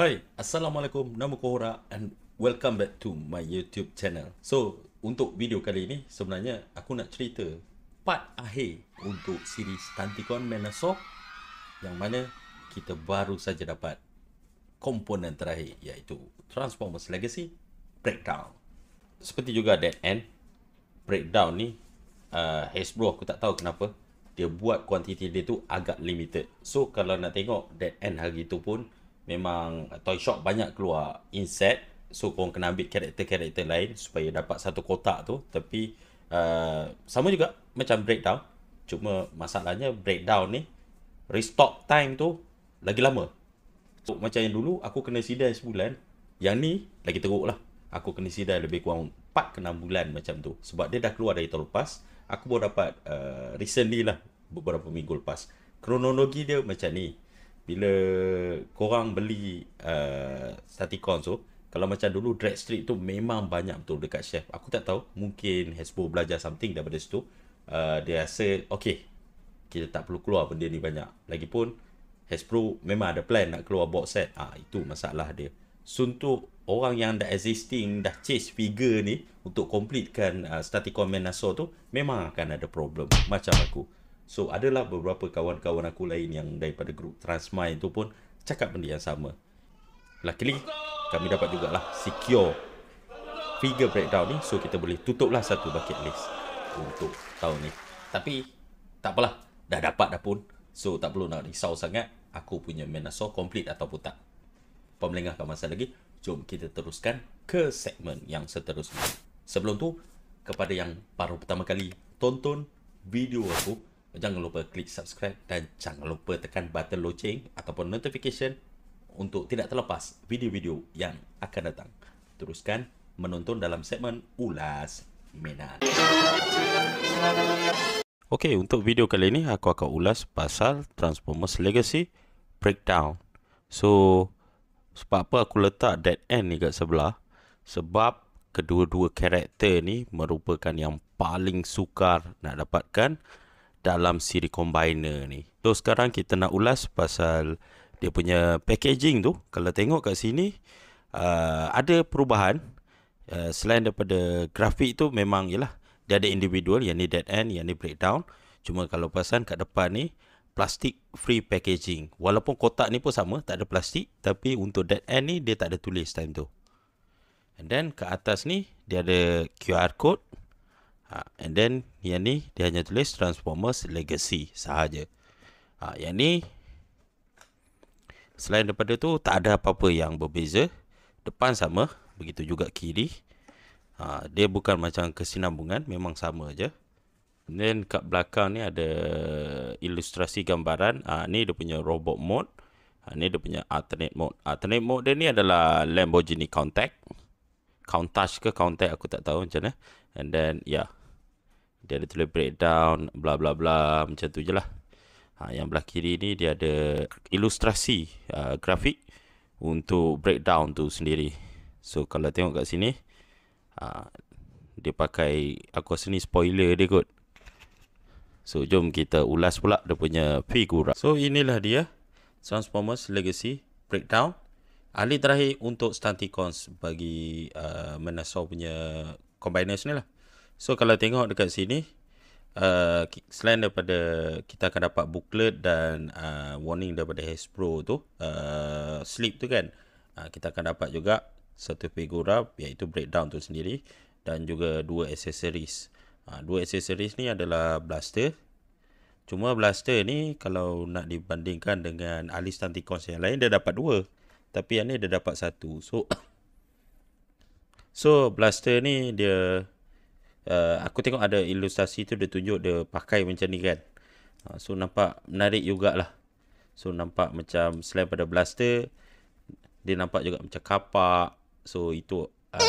Hai, Assalamualaikum, nama Kohora and welcome back to my YouTube channel. So, untuk video kali ini sebenarnya aku nak cerita part akhir untuk siri Stantikon Menasok yang mana kita baru saja dapat komponen terakhir iaitu Transformers Legacy Breakdown. Seperti juga Dead End, Breakdown ni uh, Hasbro aku tak tahu kenapa dia buat kuantiti dia tu agak limited. So kalau nak tengok Dead End hari tu pun memang toy shop banyak keluar inset so korang kena ambil karakter-karakter lain supaya dapat satu kotak tu tapi uh, sama juga macam breakdown cuma masalahnya breakdown ni restock time tu lagi lama so, macam yang dulu aku kena sidai sebulan yang ni lagi teruk lah aku kena sidai lebih kurang 4 ke 6 bulan macam tu sebab dia dah keluar dari tahun lepas aku baru dapat uh, recently lah beberapa minggu lepas kronologi dia macam ni bila korang beli uh, Staticons tu kalau macam dulu Drag Street tu memang banyak betul dekat chef aku tak tahu mungkin Hasbro belajar something daripada situ uh, dia rasa okay kita tak perlu keluar benda ni banyak lagipun Hasbro memang ada plan nak keluar box set ah itu masalah dia so untuk orang yang dah existing dah chase figure ni untuk completekan uh, Staticon Menasor tu memang akan ada problem macam aku So adalah beberapa kawan-kawan aku lain yang daripada grup Transmine tu pun cakap benda yang sama. Luckily kami dapat jugalah secure figure breakdown ni so kita boleh tutuplah satu bucket list untuk tahun ni. Tapi tak apalah dah dapat dah pun. So tak perlu nak risau sangat aku punya menaso complete ataupun tak. Pemelengahkan masa lagi. Jom kita teruskan ke segmen yang seterusnya. Sebelum tu kepada yang baru pertama kali tonton video aku Jangan lupa klik subscribe dan jangan lupa tekan button loceng ataupun notification untuk tidak terlepas video-video yang akan datang. Teruskan menonton dalam segmen Ulas Minat. Okey, untuk video kali ini aku akan ulas pasal Transformers Legacy Breakdown. So, sebab apa aku letak Dead End ni kat sebelah? Sebab kedua-dua karakter ni merupakan yang paling sukar nak dapatkan dalam siri combiner ni. So sekarang kita nak ulas pasal dia punya packaging tu. Kalau tengok kat sini uh, ada perubahan uh, selain daripada grafik tu memang ialah dia ada individual yang ni dead end, yang ni breakdown. Cuma kalau pasal kat depan ni plastik free packaging. Walaupun kotak ni pun sama, tak ada plastik tapi untuk dead end ni dia tak ada tulis time tu. And then ke atas ni dia ada QR code Ha, and then yang ni dia hanya tulis Transformers Legacy sahaja. Ha, yang ni selain daripada tu tak ada apa-apa yang berbeza. Depan sama, begitu juga kiri. Ha, dia bukan macam kesinambungan, memang sama aja. And then kat belakang ni ada ilustrasi gambaran. Ha, ni dia punya robot mode. Ha, ni dia punya alternate mode. Alternate mode dia ni adalah Lamborghini Countach. Countach ke Countach aku tak tahu macam mana. And then, yeah dia ada tulis breakdown bla bla bla macam tu je lah ha, yang belah kiri ni dia ada ilustrasi uh, grafik untuk breakdown tu sendiri so kalau tengok kat sini ha, dia pakai aku rasa ni spoiler dia kot so jom kita ulas pula dia punya figura so inilah dia Transformers Legacy Breakdown Ahli terakhir untuk Stunticons bagi uh, Menasor punya combiners ni lah So kalau tengok dekat sini uh, Selain daripada kita akan dapat booklet dan uh, warning daripada Hasbro tu uh, Slip tu kan uh, Kita akan dapat juga satu figura iaitu breakdown tu sendiri Dan juga dua accessories uh, Dua accessories ni adalah blaster Cuma blaster ni kalau nak dibandingkan dengan alis tantikons yang lain dia dapat dua Tapi yang ni dia dapat satu So So blaster ni dia Uh, aku tengok ada ilustrasi tu dia tunjuk dia pakai macam ni kan. Uh, so nampak menarik juga lah. So nampak macam selain pada blaster dia nampak juga macam kapak. So itu uh,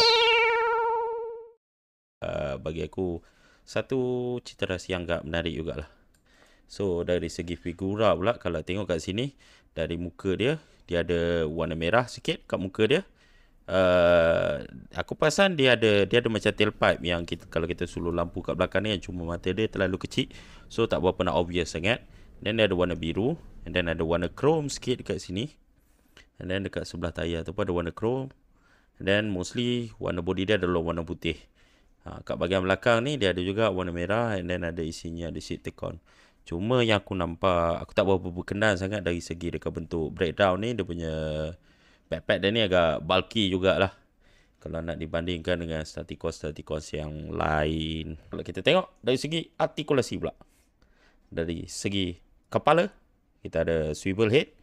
uh, bagi aku satu cerita rahsia yang agak menarik lah. So dari segi figura pula kalau tengok kat sini dari muka dia dia ada warna merah sikit kat muka dia uh, aku pasang dia ada dia ada macam tail pipe yang kita kalau kita suluh lampu kat belakang ni yang cuma mata dia terlalu kecil. So tak berapa nak obvious sangat. Then dia ada warna biru and then ada warna chrome sikit dekat sini. And then dekat sebelah tayar tu pun ada warna chrome. And then mostly warna body dia adalah warna putih. Ha, kat bahagian belakang ni dia ada juga warna merah and then ada isinya ada seat tekon. Cuma yang aku nampak, aku tak berapa berkenan sangat dari segi dekat bentuk breakdown ni dia punya backpack dia ni agak bulky jugalah kalau nak dibandingkan dengan statikos-statikos yang lain. Kalau kita tengok dari segi artikulasi pula. Dari segi kepala, kita ada swivel head.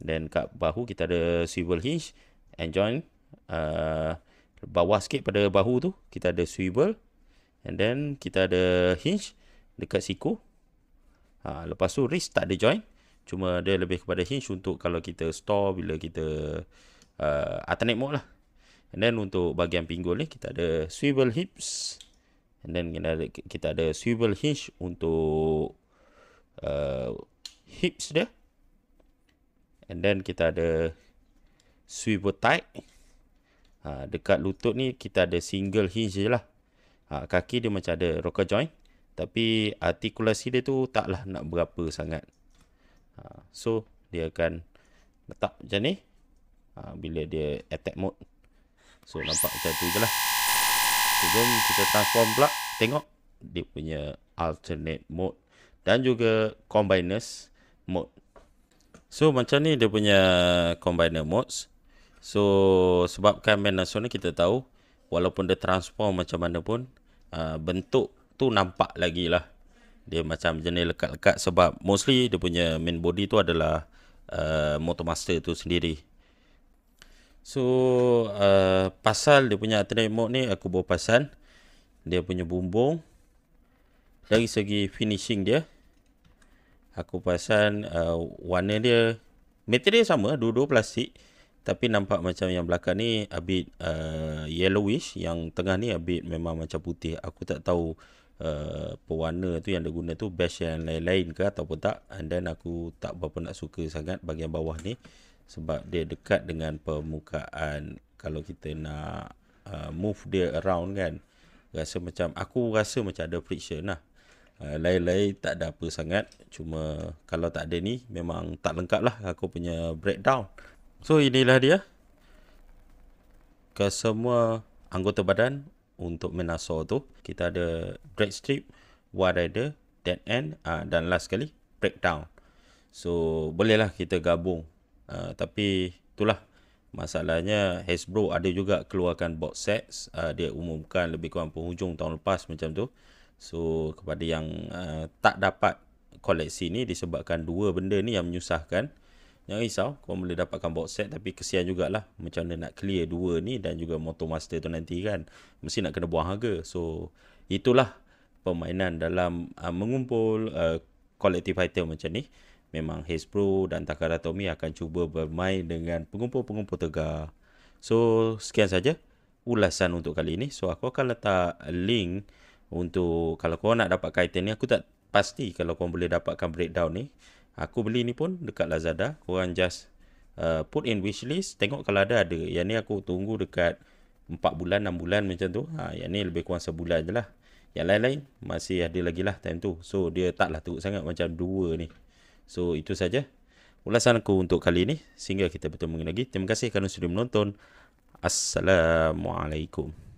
Dan kat bahu, kita ada swivel hinge and joint. Uh, bawah sikit pada bahu tu, kita ada swivel. And then, kita ada hinge dekat siku. Uh, lepas tu, wrist tak ada joint. Cuma dia lebih kepada hinge untuk kalau kita store bila kita uh, alternate mode lah. And then untuk bahagian pinggul ni kita ada swivel hips. And then kita ada, kita ada swivel hinge untuk uh, hips dia. And then kita ada swivel tight. Ha, dekat lutut ni kita ada single hinge je lah. Ha, kaki dia macam ada rocker joint. Tapi artikulasi dia tu taklah nak berapa sangat. Ha, so dia akan letak macam ni ha, Bila dia attack mode So nampak macam tu je lah so, Jom kita transform pula Tengok dia punya alternate mode Dan juga combiners mode So macam ni dia punya combiner modes So sebabkan main nasional kita tahu Walaupun dia transform macam mana pun ha, Bentuk tu nampak lagi lah dia macam jenis lekat-lekat sebab mostly dia punya main body tu adalah uh, motor master tu sendiri so uh, pasal dia punya alternate mode ni aku bawa berpasan dia punya bumbung dari segi finishing dia aku pasan uh, warna dia material sama dua-dua plastik tapi nampak macam yang belakang ni a bit uh, yellowish yang tengah ni a bit memang macam putih aku tak tahu uh, pewarna tu yang dia guna tu beige yang lain-lain ke ataupun tak and then aku tak berapa nak suka sangat bagian bawah ni sebab dia dekat dengan permukaan kalau kita nak uh, move dia around kan rasa macam aku rasa macam ada friction lah uh, lain-lain tak ada apa sangat cuma kalau tak ada ni memang tak lengkap lah aku punya breakdown so inilah dia ke semua anggota badan untuk menasor tu. Kita ada break strip, wide rider, dead end uh, dan last sekali breakdown. So bolehlah kita gabung. Uh, tapi itulah masalahnya Hasbro ada juga keluarkan box sets. Uh, dia umumkan lebih kurang penghujung tahun lepas macam tu. So kepada yang uh, tak dapat koleksi ni disebabkan dua benda ni yang menyusahkan. Jangan risau, korang boleh dapatkan box set tapi kesian jugalah macam mana nak clear dua ni dan juga motor master tu nanti kan. Mesti nak kena buang harga. So, itulah permainan dalam uh, mengumpul uh, collective item macam ni. Memang Hasbro dan Takara Tomy akan cuba bermain dengan pengumpul-pengumpul tegar. So, sekian saja ulasan untuk kali ini. So, aku akan letak link untuk kalau korang nak dapat item ni. Aku tak pasti kalau korang boleh dapatkan breakdown ni. Aku beli ni pun dekat Lazada. Korang just uh, put in wishlist. Tengok kalau ada, ada. Yang ni aku tunggu dekat 4 bulan, 6 bulan macam tu. Ha, yang ni lebih kurang sebulan je lah. Yang lain-lain masih ada lagi lah time tu. So, dia taklah teruk sangat macam dua ni. So, itu saja ulasan aku untuk kali ini. Sehingga kita bertemu lagi. Terima kasih kerana sudah menonton. Assalamualaikum.